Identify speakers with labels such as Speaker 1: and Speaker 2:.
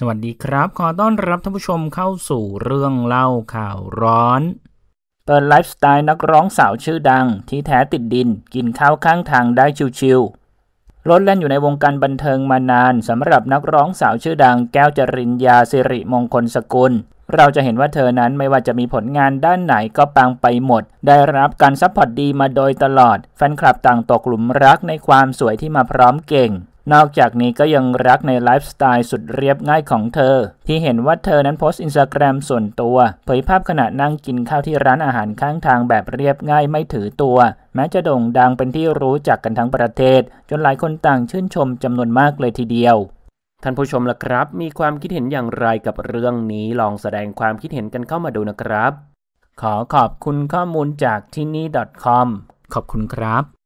Speaker 1: สวัสดีครับ ขอต้อนรับท่านผู้ชมเข้าสู่เรื่องเล่าข่าวร้อน เปิดไลฟ์สไตล์นักร้องสาวชื่อดังที่แท้ติดดินกินข้าวข้างทางได้ชิวๆลดเล่นอยู่ในวงการบันเทิงมานานสำหรับนักร้องสาวชื่อดัง แก้วจริญญาสิริมงคลสกุล เราจะเห็นว่าเธอนั้นไม่ว่าจะมีผลงานด้านไหนก็ปังไปหมด ได้รับการซัพพอร์ตดีมาโดยตลอด แฟนคลับต่างตกหลุมรักในความสวยที่มาพร้อมเก่งนอกจากนี้ก็ยังรักในไลฟ์สไตล์สุดเรียบง่ายของเธอ ที่เห็นว่าเธอนั้นโพสต์อินสตาแกรมส่วนตัว เผยภาพขณะนั่งกินข้าวที่ร้านอาหารข้างทางแบบเรียบง่ายไม่ถือตัว แม้จะโด่งดังเป็นที่รู้จักกันทั้งประเทศ จนหลายคนต่างชื่นชมจำนวนมากเลยทีเดียว ท่านผู้ชมล่ะครับ มีความคิดเห็นอย่างไรกับเรื่องนี้ลองแสดงความคิดเห็นกันเข้ามาดูนะครับขอขอบคุณข้อมูลจากที่นี่ .com ขอบคุณครับ